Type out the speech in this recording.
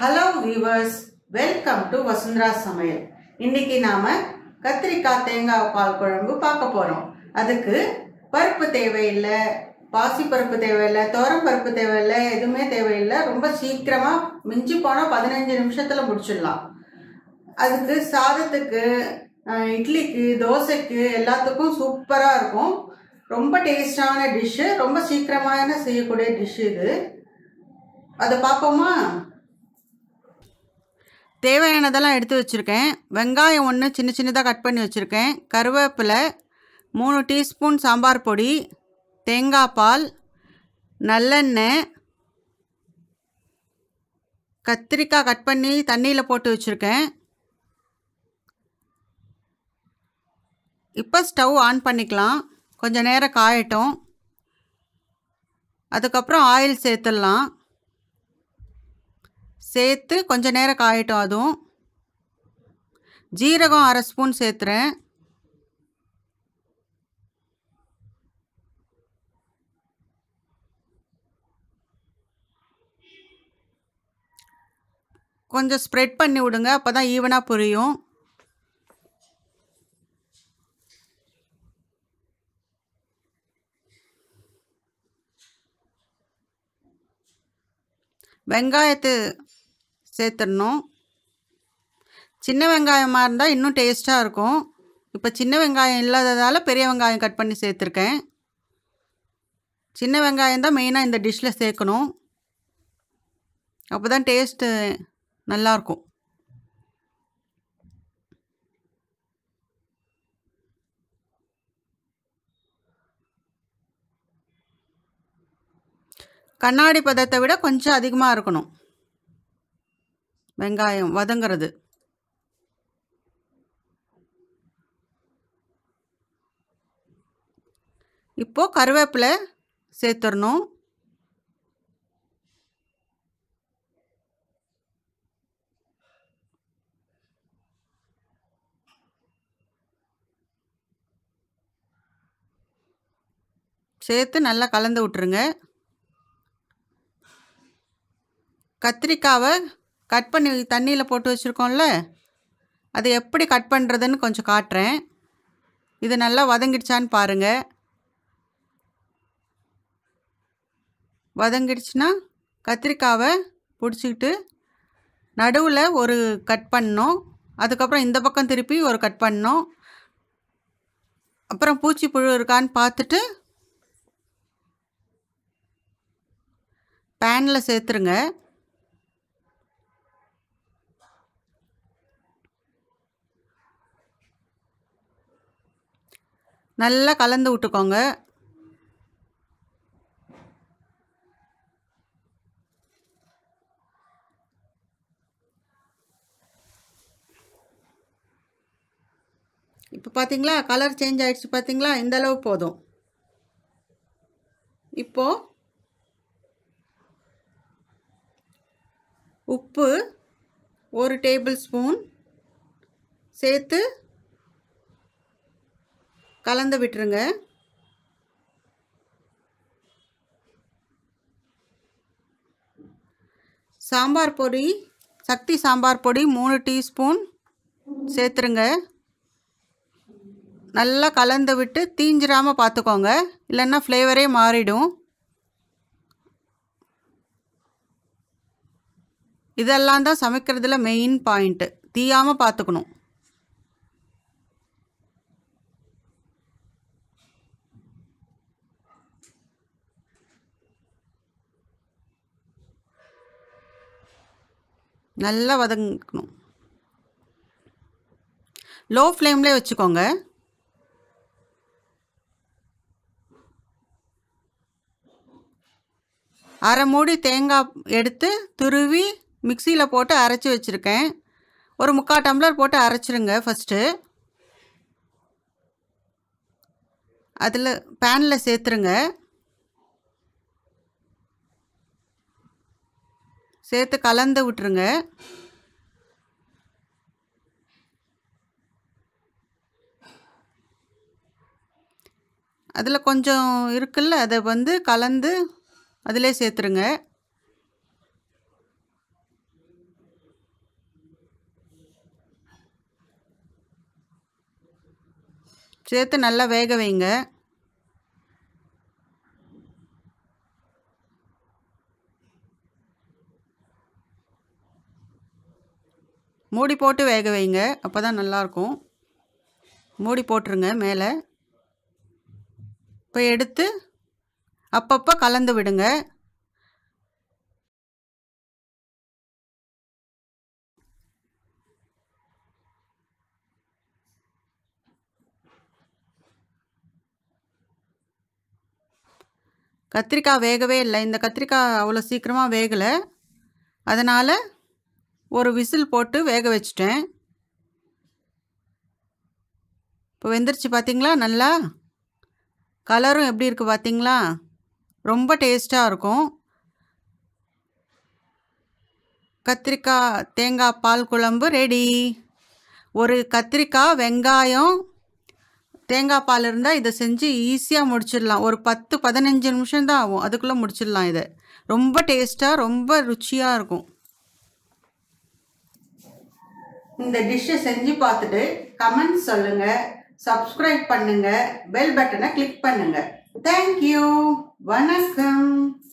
hello viewers welcome to Vasundhara சமையல் இன்னைக்கு நாம கத்திரிக்காய் தேங்காய் பால் குழம்பு பார்க்க போகிறோம் அதுக்கு பருப்பு தேவையில்லை பாசி பருப்பு தேவையில்லை தோரம் பருப்பு தேவையில்லை எதுவுமே தேவையில்லை ரொம்ப சீக்கிரமாக மிஞ்சி போனால் பதினஞ்சு நிமிஷத்தில் முடிச்சிடலாம் அதுக்கு சாதத்துக்கு இட்லிக்கு தோசைக்கு எல்லாத்துக்கும் சூப்பராக இருக்கும் ரொம்ப டேஸ்டான டிஷ்ஷு ரொம்ப சீக்கிரமான செய்யக்கூடிய டிஷ்ஷு இது அதை பார்ப்போமா தேவையானதெல்லாம் எடுத்து வச்சுருக்கேன் வெங்காயம் ஒன்று சின்ன சின்னதாக கட் பண்ணி வச்சுருக்கேன் கருவேப்பிலை மூணு டீஸ்பூன் சாம்பார் பொடி தேங்காய் பால் நல்லெண்ணெய் கத்திரிக்காய் கட் பண்ணி தண்ணியில் போட்டு வச்சுருக்கேன் இப்போ ஸ்டவ் ஆன் பண்ணிக்கலாம் கொஞ்சம் நேரம் காயட்டும் அதுக்கப்புறம் ஆயில் சேர்த்துடலாம் சேர்த்து கொஞ்சம் நேரம் காயட்டும் அதுவும் ஜீரகம் அரை ஸ்பூன் சேர்த்துறேன் கொஞ்சம் ஸ்ப்ரெட் பண்ணி விடுங்க அப்போ தான் ஈவனாக புரியும் வெங்காயத்து சேர்த்துடணும் சின்ன வெங்காயமாக இருந்தால் இன்னும் டேஸ்ட்டாக இருக்கும் இப்போ சின்ன வெங்காயம் இல்லாததால் பெரிய வெங்காயம் கட் பண்ணி சேர்த்துருக்கேன் சின்ன வெங்காயம் தான் மெயினாக இந்த டிஷ்ஷில் சேர்க்கணும் அப்போ தான் டேஸ்ட்டு நல்லாயிருக்கும் கண்ணாடி பதத்தை விட கொஞ்சம் அதிகமாக இருக்கணும் வெங்காயம் வதங்கிறது இப்போது கருவேப்பிலை சேர்த்துடணும் சேர்த்து நல்லா கலந்து விட்டுருங்க கத்திரிக்காவை கட் பண்ணி தண்ணியில் போட்டு வச்சுருக்கோம்ல அதை எப்படி கட் பண்ணுறதுன்னு கொஞ்சம் காட்டுறேன் இது நல்லா வதங்கிடுச்சான்னு பாருங்கள் வதங்கிடுச்சுன்னா கத்திரிக்காவை பிடிச்சிக்கிட்டு நடுவில் ஒரு கட் பண்ணோம் அதுக்கப்புறம் இந்த பக்கம் திருப்பி ஒரு கட் பண்ணோம் அப்புறம் பூச்சி புழு இருக்கான்னு பார்த்துட்டு பேனில் சேர்த்துருங்க நல்லா கலந்து விட்டுக்கோங்க இப்போ பார்த்தீங்களா கலர் சேஞ்ச் ஆகிடுச்சு பார்த்தீங்களா இந்தளவு போதும் இப்போது உப்பு ஒரு டேபிள் ஸ்பூன் சேர்த்து கலந்து விட்டுருங்க சாம்பார் பொடி சக்தி சாம்பார் பொடி மூணு டீஸ்பூன் சேர்த்துருங்க நல்லா கலந்து விட்டு தீஞ்சிராமல் பார்த்துக்கோங்க இல்லைன்னா ஃப்ளேவரே மாறிடும் இதெல்லாம் தான் சமைக்கிறதுல மெயின் பாயிண்ட்டு தீயாமல் பார்த்துக்கணும் நல்லா வதங்கணும் லோ ஃப்ளேம்லே வச்சுக்கோங்க அரை மூடி தேங்காய் எடுத்து துருவி மிக்சியில் போட்டு அரைச்சி வச்சுருக்கேன் ஒரு முக்கால் டம்ளர் போட்டு அரைச்சிருங்க ஃபஸ்ட்டு அதில் பேனில் சேர்த்துருங்க சேர்த்து கலந்து விட்டுருங்க அதில் கொஞ்சம் இருக்குல்ல அதை வந்து கலந்து அதிலே சேர்த்துருங்க சேர்த்து நல்லா வேக வைங்க மூடி போட்டு வேக வைங்க அப்போ தான் நல்லாயிருக்கும் மூடி போட்டுருங்க மேலே இப்போ எடுத்து அப்பப்போ கலந்து விடுங்க கத்திரிக்காய் வேகவே இல்லை இந்த கத்திரிக்காய் அவ்வளோ சீக்கிரமாக வேகலை அதனால் ஒரு விசில் போட்டு வேக வச்சிட்டேன் இப்போ வெந்துருச்சு பார்த்திங்களா நல்லா கலரும் எப்படி இருக்குது பார்த்திங்களா ரொம்ப டேஸ்ட்டாக இருக்கும் கத்திரிக்காய் தேங்காய் பால் குழம்பு ரெடி ஒரு கத்திரிக்காய் வெங்காயம் தேங்காய் பால் இருந்தால் இதை செஞ்சு ஈஸியாக முடிச்சிடலாம் ஒரு பத்து பதினஞ்சு நிமிஷம் தான் ஆகும் அதுக்குள்ளே முடிச்சிடலாம் இதை ரொம்ப டேஸ்ட்டாக ரொம்ப ருச்சியாக இருக்கும் இந்த டிஷ்ஷை செஞ்சு பார்த்துட்டு கமெண்ட் சொல்லுங்க சப்ஸ்கிரைப் பண்ணுங்க பெல் பட்டனை கிளிக் பண்ணுங்க தேங்க்யூ வணக்கம்